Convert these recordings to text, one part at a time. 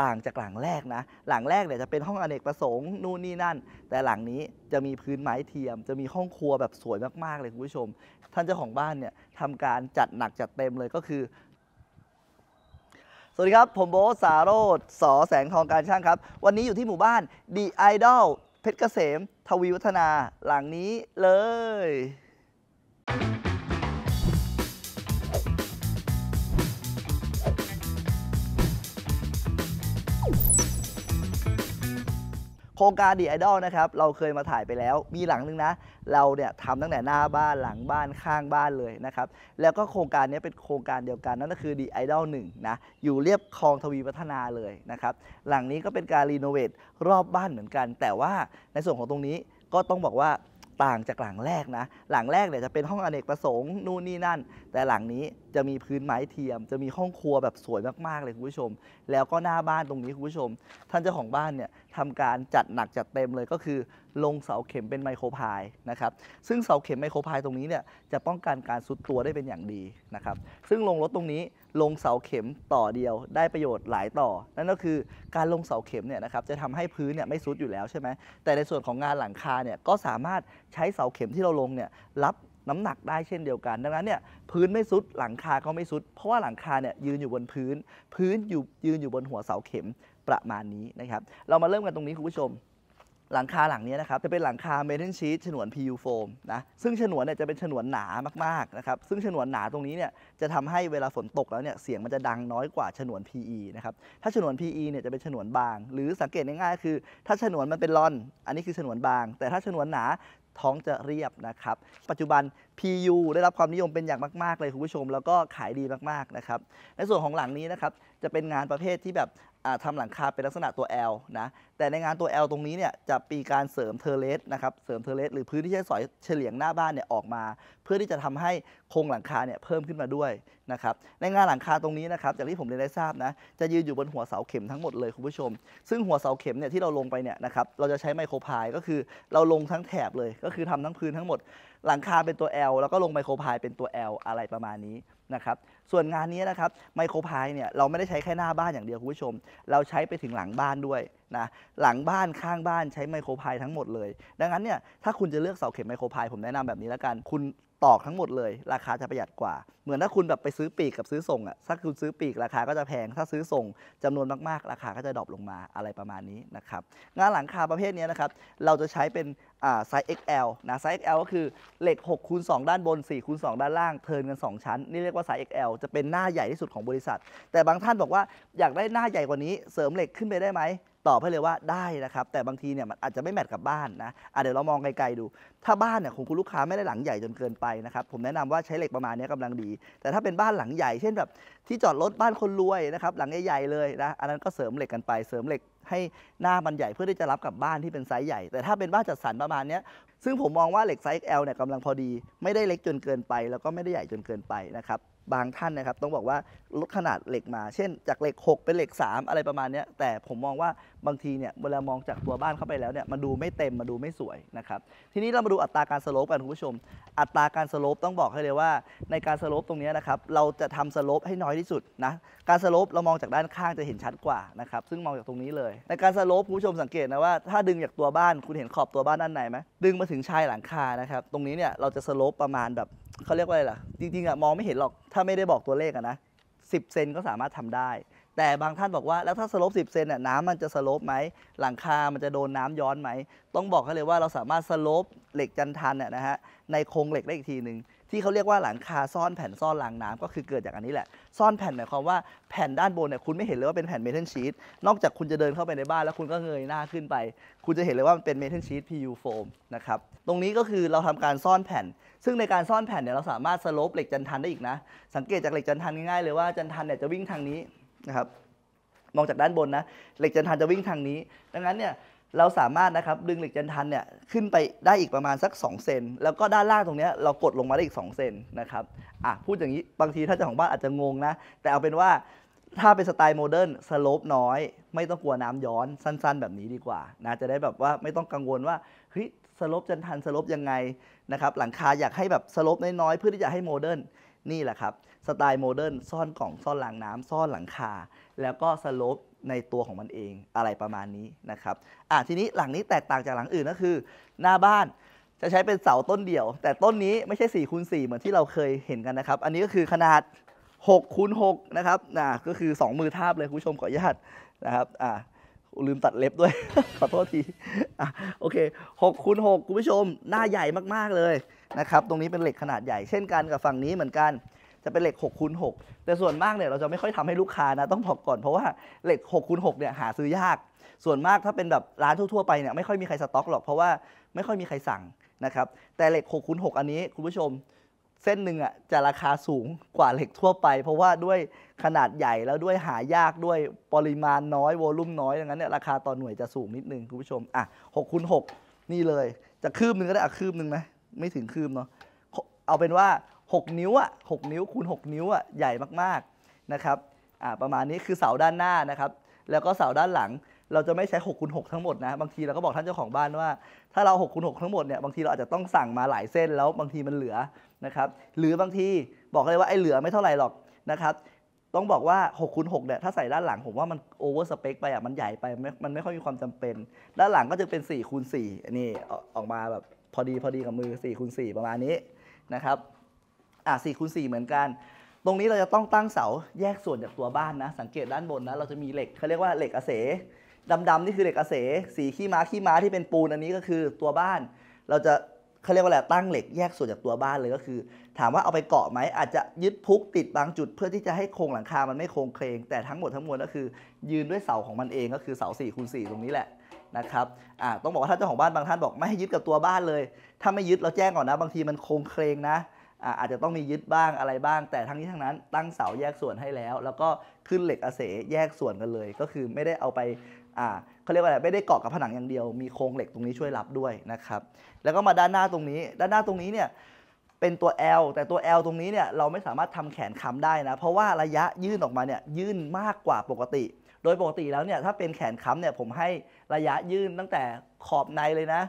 ต่างจากหลังแรกนะ หลังแรกเนี่ยจะเป็นห้องอเนกประสงค์นู่นนี่นั่น แต่หลังนี้จะมีพื้นไม้เทียม จะมีห้องครัวแบบสวยมากๆเลยคุณผู้ชม ท่านเจ้าของบ้านเนี่ยทำการจัดหนักจัดเต็มเลยก็คือ สวัสดีครับ ผมโบสาโรดสอแสงทองการช่างครับ วันนี้อยู่ที่หมู่บ้านดีไอดอลเพชรเกษม ทวีวัฒนา หลังนี้เลยครงการดีไอดอลนะครับเราเคยมาถ่ายไปแล้วมีหลังนึงนะเราเนี่ยทำตั้งแต่หน้าบ้านหลังบ้านข้างบ้านเลยนะครับแล้วก็โครงการนี้เป็นโครงการเดียวกันนั่นก็คือดีไอดอลหนึ่งนะอยู่เรียบคลองทวีพัฒนาเลยนะครับหลังนี้ก็เป็นการรีโนเวทรอบบ้านเหมือนกัน แต่ว่าในส่วนของตรงนี้ก็ต้องบอกว่าต่างจากหลังแรกนะหลังแรกเนี่ยจะเป็นห้องอเนกประสงค์นู่นนี่นั่น แต่หลังนี้จะมีพื้นไม้เทียม จะมีห้องครัวแบบสวยมากๆเลยคุณผู้ชม แล้วก็หน้าบ้านตรงนี้คุณผู้ชม ท่านเจ้าของบ้านเนี่ยทำการจัดหนักจัดเต็มเลยก็คือลงเสาเข็มเป็นไมโครพายนะครับซึ่งเสาเข็มไมโครพายตรงนี้เนี่ยจะป้องกันการซุดตัวได้เป็นอย่างดีนะครับซึ่งลงรถตรงนี้ลงเสา เข็มต่อเดียวได้ประโยชน์หลายต่อ นั่นก็คือการลงเสาเข็มเนี่ยนะครับจะทำให้พื้นเนี่ยไม่ซุดอยู่แล้วใช่ไหมแต่ในส่วนของงานหลังคาเนี่ยก็สามารถใช้เสาเข็มที่เราลงเนี่ยรับน้ำหนักได้เช่นเดียวกัน ดังนั้นเนี่ยพื้นไม่ซุดหลังคาก็ไม่ซุด เพราะว่าหลังคาเนี่ยยืนอยู่บนพื้น พื้นอยู่ยืนอยู่บนหัวเสาเข็มประมาณนี้นะครับ เรามาเริ่มกันตรงนี้คุณผู้ชม หลังคาหลังนี้นะครับจะเป็นหลังคาเมทัลชีตฉนวน PU โฟมนะ ซึ่งฉนวนเนี่ยจะเป็นฉนวนหนามากๆนะครับ ซึ่งฉนวนหนาตรงนี้เนี่ยจะทำให้เวลาฝนตกแล้วเนี่ยเสียงมันจะดังน้อยกว่าฉนวน PE นะครับ ถ้าฉนวน PE เนี่ยจะเป็นฉนวนบาง หรือสังเกตง่ายๆคือ ถ้าฉนวนมันเป็นลอน อันนี้คือฉนวนบาง แต่ถ้าฉนวนหนาท้องจะเรียบนะครับ ปัจจุบัน PU ได้รับความนิยมเป็นอย่างมากๆ เลยคุณผู้ชม แล้วก็ขายดีมากๆนะครับในส่วนของหลังนี้นะครับจะเป็นงานประเภทที่แบบทำหลังคาเป็นลักษณะตัว L นะ แต่ในงานตัว L ตรงนี้เนี่ยจะปีการเสริมเทเลสนะครับ เสริมเทเลสหรือพื้นที่ใช้สอยเฉลียงหน้าบ้านเนี่ยออกมา เพื่อที่จะทำให้โครงหลังคาเนี่ยเพิ่มขึ้นมาด้วยนะครับ ในงานหลังคาตรงนี้นะครับจากที่ผมเรียนได้ทราบนะจะยืนอยู่บนหัวเสาเข็มทั้งหมดเลยคุณผู้ชม ซึ่งหัวเสาเข็มเนี่ยที่เราลงไปเนี่ยนะครับเราจะใช้ไมโครพายก็คือ เราลงทั้งแถบเลยก็คือทำทั้งพื้นทั้งหมดหลังคาเป็นตัว L แล้วก็ลงไมโครพายเป็นตัว L อะไรประมาณนี้นะครับ ส่วนงานนี้นะครับไมโครพายเนี่ยเราไม่ได้ใช้แค่หน้าบ้านอย่างเดียวคุณผู้ชม เราใช้ไปถึงหลังบ้านด้วยนะหลังบ้านข้างบ้านใช้ไมโครพายทั้งหมดเลย ดังนั้นเนี่ยถ้าคุณจะเลือกเสาเข็มไมโครพายผมแนะนำแบบนี้แล้วกันคุณตอกทั้งหมดเลยราคาจะประหยัดกว่าเหมือนถ้าคุณแบบไปซื้อปีกกับซื้อส่งอะ่ะถ้าคุณซื้อปีกราคาก็จะแพงถ้าซื้อส่งจำนวนมาก ๆ ราคาก็จะดรอปลงมาอะไรประมาณนี้นะครับงานหลังคาประเภทนี้นะครับเราจะใช้เป็นไซส์ XL นะไซส์ XL ก็คือเหล็ก6คูณ2ด้านบน4คูณ2ด้านล่างเทินกัน 2 ชั้น นี่เรียกว่าไซส์ XL จะเป็นหน้าใหญ่ที่สุดของบริษัท แต่บางท่านบอกว่าอยากได้หน้าใหญ่กว่านี้ เสริมเหล็กขึ้นไปได้ไหมตอบให้เลยว่าได้นะครับ แต่บางทีเนี่ยมันอาจจะไม่แมทกับบ้านนะะเดี๋ยวเรามองไกลๆดู ถ้าบ้านเนี่ยของคุณลูกค้าไม่ได้หลังใหญ่จนเกินไปนะครับ ผมแนะนำว่าใช้เหล็กประมาณนี้กำลังดี แต่ถ้าเป็นบ้านหลังใหญ่เช่นแบบที่จอดรถบ้านคนรวยนะครับหลังใหญ่ๆเลยนะอันนั้นก็เสริมเหล็กกันไป เสริมเหล็ก ให้หน้ามันใหญ่เพื่อที่จะรับกับบ้านที่เป็นไซส์ใหญ่ แต่ถ้าเป็นบ้านจัดสรรประมาณนี้ซึ่งผมมองว่าเหล็กไซส์ XL เนี่ยกำลังพอดี ไม่ได้เล็กจนเกินไป แล้วก็ไม่ได้ใหญ่จนเกินไปนะครับบางท่านนะครับต้องบอกว่าลดขนาดเหล็กมา เช่น จากเหล็ก 6 เป็นเหล็ก 3 อะไรประมาณนี้แต่ผมมองว่าบางทีเนี่ยเวลามองจากตัวบ้านเข้าไปแล้วเนี่ยมันดูไม่เต็มมันดูไม่สวยนะครับทีนี้เรามาดูอัตราการสโลปกันคุณผู้ชม อัตราการสโลปต้องบอกให้เลยว่าในการสโลปตรงนี้นะครับเราจะทำสโลปให้น้อยที่สุดนะการสโลปเรามองจากด้านข้างจะเห็นชัดกว่านะครับซึ่งมองจากตรงนี้เลย ในการสโลปคุณผู้ชมสังเกตนะว่าถ้าดึงจากตัวบ้านคุณเห็นขอบตัวบ้านด้านไหนไหมดึงมาถึงชายหลังคานะครับตรงนี้เนี่ยเราจะสโลปประมาณแบบเขาเรียกว่าอะไรล่ะ จริงๆอ่ะมองไม่เห็นหรอก ถ้าไม่ได้บอกตัวเลขอะนะสิบเซนก็สามารถทำได้ แต่บางท่านบอกว่า แล้วถ้าสลบสิบเซนอ่ะน้ำมันจะสลบไหม หลังคา มันจะโดนน้ำย้อนไหม ต้องบอกเขาเลยว่าเราสามารถสลบเหล็กจันทันน่ะนะฮะ ในโครงเหล็กได้อีกทีหนึ่งที่เขาเรียกว่าหลังคาซ่อนแผ่นซ่อนรางน้ำ ก็คือเกิดจากอันนี้แหละซ่อนแผ่นหมายความว่าแผ่นด้านบนเนี่ยคุณไม่เห็นเลยว่าเป็นแผ่นเมทัลชีตนอกจากคุณจะเดินเข้าไปในบ้านแล้วคุณก็เงยหน้าขึ้นไป คุณจะเห็นเลยว่ามันเป็นเมทัลชีต PU ูโฟมนะครับตรงนี้ก็คือเราทำการซ่อนแผ่น ซึ่งในการซ่อนแผ่นเนี่ยเราสามารถสโลปเหล็กจันทันได้อีกนะสังเกตจากเหล็กจันทันง่ายๆเลยว่าจันทันเนี่ยจะวิ่งทางนี้นะครับมองจากด้านบนนะเหล็กจันทันจะวิ่งทางนี้ ดังนั้นเนี่ยเราสามารถนะครับดึงเหล็กยันทันเนี่ยขึ้นไปได้อีกประมาณสัก 2 เซนแล้วก็ด้านล่างตรงนี้เรากดลงมาได้อีก 2 เซนนะครับอ่ะพูดอย่างนี้บางทีถ้าเจ้าของบ้านอาจจะงงนะแต่เอาเป็นว่า ถ้าเป็นสไตล์โมเดิร์นสโลปน้อย ไม่ต้องกลัวน้ำย้อนสั้นๆแบบนี้ดีกว่านะจะได้แบบว่าไม่ต้องกังวลว่าเฮ้ยสโลปจันทันสโลปยังไงนะครับหลังคาอยากให้แบบสโลปน้อยๆเพื่อที่จะให้โมเดิร์นนี่แหละครับไตล์โมเดิร์นซ่อนกล่องซ่อนหลังน้ำซ่อนหลังคา แล้วก็สโลปในตัวของมันเองอะไรประมาณนี้นะครับอ่ะทีนี้หลังนี้แตกต่างจากหลังอื่นก็คือ หน้าบ้านจะใช้เป็นเสาต้นเดียว แต่ต้นนี้ไม่ใช่4ี่คูณสเหมือนที่เราเคยเห็นกันนะครับ อันนี้ก็คือขนาด6คูณหนะครับนะก็คือ 2 มือทาบเลย คุณผู้ชมขออนุญาตนะครับอ่าลืมตัดเล็บด้วย ขอโทษทีอ่ะโอเค6คูณ6คุณผู้ชมหน้าใหญ่มากๆเลยนะครับ ตรงนี้เป็นเหล็กขนาดใหญ่เช่นกันกับฝั่งนี้เหมือนกันจะเป็นเหล็ก6คูณ6แต่ส่วนมากเนี่ยเราจะไม่ค่อยทำให้ลูกค้านะต้องบอกก่อน เพราะว่าเหล็ก6คูณ6เนี่ยหาซื้อยากส่วนมากถ้าเป็นแบบร้านทั่วๆไปเนี่ยไม่ค่อยมีใครสต็อกหรอก เพราะว่าไม่ค่อยมีใครสั่งนะครับ แต่เหล็ก6คูณ6อันนี้คุณผู้ชมเส้นหนึ่งอ่ะจะราคาสูงกว่าเหล็กทั่วไป เพราะว่าด้วยขนาดใหญ่แล้วด้วยหายากด้วยปริมาณน้อยโวลุ่มน้อยดังนั้นเนี่ยราคาต่อหน่วยจะสูงนิดนึงคุณผู้ชมอ่ะหกคูณหกนี่เลย จะคืบหนึ่งก็ได้อ่ะคืบหนึ่งไหมไม่ถึงคืบเนาะเอาเป็นว่า6นิ้วอ่ะ6นิ้วคูณ6นิ้วอ่ะใหญ่มากๆนะครับอ่าประมาณนี้คือเสาด้านหน้านะครับแล้วก็เสาด้านหลัง เราจะไม่ใช้6คูณ6ทั้งหมดนะบางทีเราก็บอกท่านเจ้าของบ้านว่าถ้าเรา6คูณ6ทั้งหมดเนี่ยบางทีเราอาจจะต้องสั่งมาหลายเส้นแล้วบางทีมันเหลือนะครับหรือบางทีบอกเลยว่าไอ้เหลือไม่เท่าไหร่หรอกนะครับ ต้องบอกว่า6คูณ6เนี่ยถ้าใส่ด้านหลังผมว่ามันโอเวอร์สเปค ไปอ่ะมันใหญ่ไปมันไม่ค่อยมีความจำเป็น ด้านหลังก็จะเป็น4คูณ4นี่ออกมาแบบพอดีพอดีกับมือ4คูณ4ประมาณนี้นะครับอ่าสี่คูณสี่เหมือนกัน ตรงนี้เราจะต้องตั้งเสาแยกส่วนจากตัวบ้านนะสังเกตด้านบนนะเราจะมีเหล็กเขาเรียกว่าเหล็กอาเสดำๆนี่คือเหล็กอาเส สีขี้ม้าขี้ม้าที่เป็นปูนอันนี้ก็คือตัวบ้าน เราจะเขาเรียกว่าอะไรตั้งเหล็กแยกส่วนจากตัวบ้านเลยก็คือ ถามว่าเอาไปเกาะไหมอาจจะยึดพุกติดบางจุดเพื่อที่จะให้โครงหลังคามันไม่โครงเคลงแต่ทั้งหมดทั้งมวลก็คือยืนด้วยเสาของมันเองก็คือเสา4ี่คูณสตรงนี้แหละนะครับอ่าต้องบอกว่าถ้าเจ้าของบ้านบางท่านบอกไม่ให้ยึดกับตัวบ้านเลย ถ้าไม่ยึดเราแจ้งก่อนนะ บางทีมันโครงเคลงนะอาจจะต้องมียึดบ้างอะไรบ้างแต่ทั้งนี้ทั้งนั้น ตั้งเสาแยกส่วนให้แล้ว แล้วก็ขึ้นเหล็กอเสแยกส่วนกันเลย ก็คือไม่ได้เอาไปเขาเรียกว่าอะไรไม่ได้เกาะกับผนังอย่างเดียวมีโครงเหล็กตรงนี้ช่วยรับด้วยนะครับแล้วก็มาด้านหน้าตรงนี้ ด้านหน้าตรงนี้เนี่ยเป็นตัว L แต่ตัว L ตรงนี้เนี่ยเราไม่สามารถทำแขนค้าได้นะ เพราะว่าระยะยื่นออกมาเนี่ยยื่นมากกว่าปกติ โดยปกติแล้วเนี่ยถ้าเป็นแขนค้าเนี่ยผมให้ระยะยื่นตั้งแต่ขอบในเลยนะ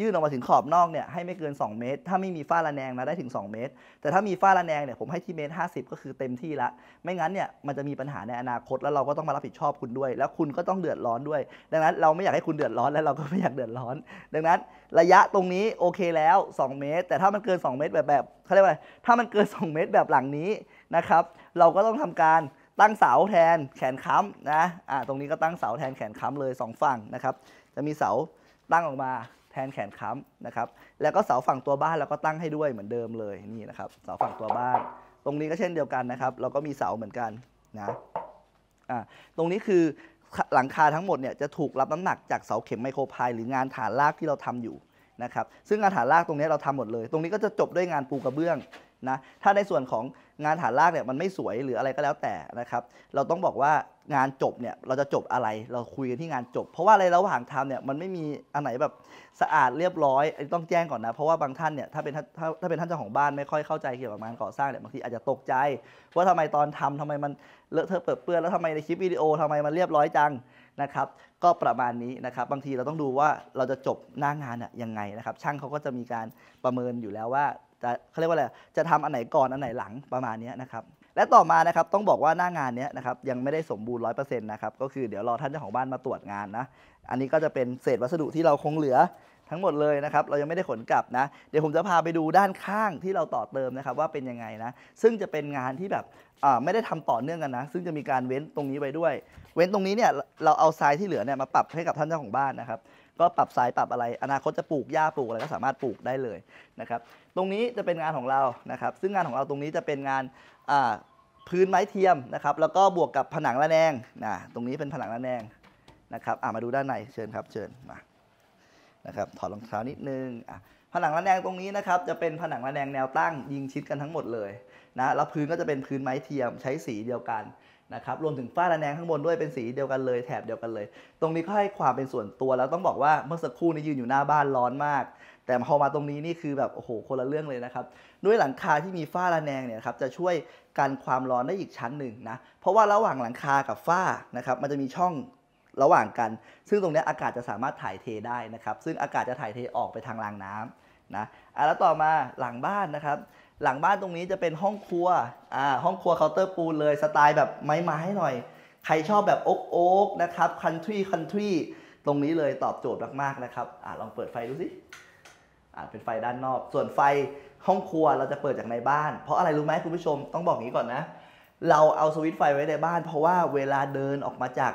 ยื่นออกมาถึงขอบนอกเนี่ยให้ไม่เกิน 2 เมตร ถ้าไม่มีฝ้าระแนงนะได้ถึง 2 เมตร แต่ถ้ามีฝ้าระแนงเนี่ยผมให้ที่เมตร 50 ก็คือเต็มที่ละ ไม่งั้นเนี่ยมันจะมีปัญหาในอนาคตแล้วเราก็ต้องมารับผิดชอบคุณด้วย แล้วคุณก็ต้องเดือดร้อนด้วย ดังนั้นเราไม่อยากให้คุณเดือดร้อนและเราก็ไม่อยากเดือดร้อน ดังนั้นระยะตรงนี้โอเคแล้ว 2 เมตร แต่ถ้ามันเกิน 2 เมตรแบบแบบเขาเรียกว่าถ้ามันเกิน 2 เมตรแบบหลังนี้นะครับ เราก็ต้องทำการตั้งเสาแทนแขนค้ำนะอ่าตรงนี้ก็ตั้งเสาแทนแขนค้ำเลย2ฝั่งนะครับ จะมีเสาตั้งออกมาแทนแขนค้ำนะครับแล้วก็เสาฝั่งตัวบ้านเราก็ตั้งให้ด้วยเหมือนเดิมเลยนี่นะครับเสาฝั่งตัวบ้าน ตรงนี้ก็เช่นเดียวกันนะครับเราก็มีเสาเหมือนกันนะอ่าตรงนี้คือหลังคาทั้งหมดเนี่ยจะถูกรับน้ำหนักจากเสาเข็มไมโครพายหรืองานฐานรากที่เราทำอยู่นะครับซึ่งงานฐานรากตรงนี้เราทำหมดเลย ตรงนี้ก็จะจบด้วยงานปูกระเบื้องนะถ้าในส่วนของงานฐานรากเนี่ยมันไม่สวยหรืออะไรก็แล้วแต่นะครับ เราต้องบอกว่างานจบเนี่ยเราจะจบอะไรเราคุยกันที่งานจบ เพราะว่า อะไรระหว่างทำเนี่ยมันไม่มีอันไหนแบบสะอาดเรียบร้อยต้องแจ้งก่อนนะเพราะว่าบางท่านเนี่ยถ้าเป็นถ้าถ้าเป็นท่านเจ้าของบ้านไม่ค่อยเข้าใจเกี่ยวกับงานก่อสร้างเนี่ยบางทีอาจจะตกใจว่าทำไมตอนทำทำไมมันเลอะเทอะเปื้อนเปื้อนแล้วทำไมในคลิปวิดีโอทำไมมันเรียบร้อยจังนะครับ ก็ประมาณนี้นะครับ บางทีเราต้องดูว่าเราจะจบหน้างงานอะยังไงนะครับ ช่างเขาก็จะมีการประเมินอยู่แล้วว่า จะเขาเรียกว่าอะไรจะทำอันไหนก่อนอันไหนหลังประมาณนี้นะครับและต่อมานะครับต้องบอกว่าหน้างานนี้นะครับยังไม่ได้สมบูรณ์ร้อยเปอร์เซ็นต์นะครับ ก็คือเดี๋ยวรอท่านเจ้าของบ้านมาตรวจงานนะอันนี้ก็จะเป็นเศษวัสดุที่เราคงเหลือทั้งหมดเลยนะครับเรายังไม่ได้ขนกลับนะ เดี๋ยวผมจะพาไปดูด้านข้างที่เราต่อเติมนะครับ ว่าเป็นยังไงนะ ซึ่งจะเป็นงานที่แบบไม่ได้ทำต่อเนื่องกันนะซึ่งจะมีการเว้นตรงนี้ไปด้วย เว้นตรงนี้เนี่ยเราเอาทรายที่เหลือเนี่ยมาปรับให้กับท่านเจ้าของบ้านนะครับก็ปรับสายปรับอะไร อนาคตจะปลูกหญ้าปลูกอะไรก็สามารถปลูกได้เลยนะครับ ตรงนี้จะเป็นงานของเรานะครับ ซึ่งงานของเราตรงนี้จะเป็นงานพื้นไม้เทียมนะครับ แล้วก็บวกกับผนังระแนงนะ ตรงนี้เป็นผนังระแนงนะครับมาดูด้านใน เชิญครับ เชิญ มา นะครับ ถอดรองเท้านิดนึง ผนังระแนงตรงนี้นะครับ จะเป็นผนังระแนงแนวตั้ง ยิงชิดกันทั้งหมดเลยนะ แล้วพื้นก็จะเป็นพื้นไม้เทียม ใช้สีเดียวกันนะครับรวมถึงฝ้าระแนงข้างบนด้วยเป็นสีเดียวกันเลย แถบเดียวกันเลย ตรงนี้ก็ให้ความเป็นส่วนตัวแล้วต้องบอกว่าเมื่อสักครู่นี้ยืนอยู่หน้าบ้านร้อนมาก แต่พอมาตรงนี้นี่คือแบบโอ้โหคนละเรื่องเลยนะครับ ด้วยหลังคาที่มีฝ้าระแนงเนี่ยครับจะช่วยกันความร้อนได้อีกชั้นหนึ่งนะเพราะว่าระหว่างหลังคากับฝ้านะครับมันจะมีช่องระหว่างกัน ซึ่งตรงนี้อากาศจะสามารถถ่ายเทได้นะครับ ซึ่งอากาศจะถ่ายเทออกไปทางรางน้ำนะอ่ะแล้วต่อมาหลังบ้านนะครับหลังบ้านตรงนี้จะเป็นห้องครัว อ่าห้องครัวเคาน์เตอร์ปูนเลยสไตล์แบบไม้ๆหน่อย ใครชอบแบบโอ๊กโอ๊กนะครับคันทรีคันทรีตรงนี้เลยตอบโจทย์มากๆนะครับ อ่าลองเปิดไฟดูสิ อ่าเป็นไฟด้านนอก ส่วนไฟห้องครัวเราจะเปิดจากในบ้านเพราะอะไรรู้ไหมคุณผู้ชมต้องบอกงี้ก่อนนะ เราเอาสวิตช์ไฟไว้ในบ้านเพราะว่าเวลาเดินออกมาจาก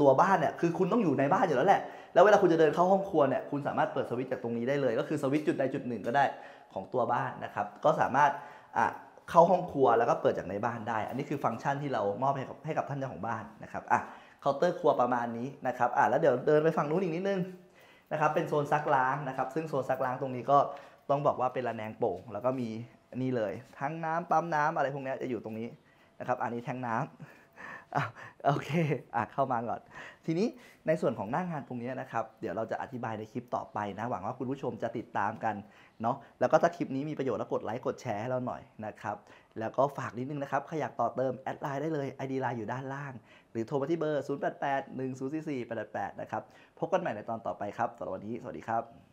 ตัวบ้านเนี่ยคือคุณต้องอยู่ในบ้านอยู่แล้วแหละแล้วเวลาคุณจะเดินเข้าห้องครัวเนี่ย คุณสามารถเปิดสวิตช์จากตรงนี้ได้เลย ก็คือสวิตช์จุดใดจุดหนึ่งก็ได้ของตัวบ้านนะครับ ก็สามารถเข้าห้องครัวแล้วก็เปิดจากในบ้านได้ อันนี้คือฟังก์ชันที่เรามอบให้กับให้กับท่านเจ้าของบ้านนะครับอ่ะเคาน์เตอร์ครัวประมาณนี้นะครับอ่ะแล้วเดี๋ยวเดินไปฝั่งนู้นอีกนิดนึงนะครับ เป็นโซนซักล้างนะครับ ซึ่งโซนซักล้างตรงนี้ก็ต้องบอกว่าเป็นระแนงโป่ง แล้วก็มีนี่เลย ทั้งน้ำปั๊มน้ำอะไรพวกนี้จะอยู่ตรงนี้นะครับ อันนี้แทงน้ำโอเคอ่ะเข้ามาก่อน ทีนี้ในส่วนของหน้างานตรงนี้นะครับ เดี๋ยวเราจะอธิบายในคลิปต่อไปนะ หวังว่าคุณผู้ชมจะติดตามกันเนาะแล้วก็ถ้าคลิปนี้มีประโยชน์แล้วกดไลค์กดแชร์ให้เราหน่อยนะครับ แล้วก็ฝากนิดนึงนะครับใครอยากต่อเติมแอดไลน์ได้เลยไอดีไลน์อยู่ด้านล่าง หรือโทรมาที่เบอร์0881044888นะครับพบกันใหม่ในตอนต่อไปครับสำหรับวันนี้สวัสดีครับ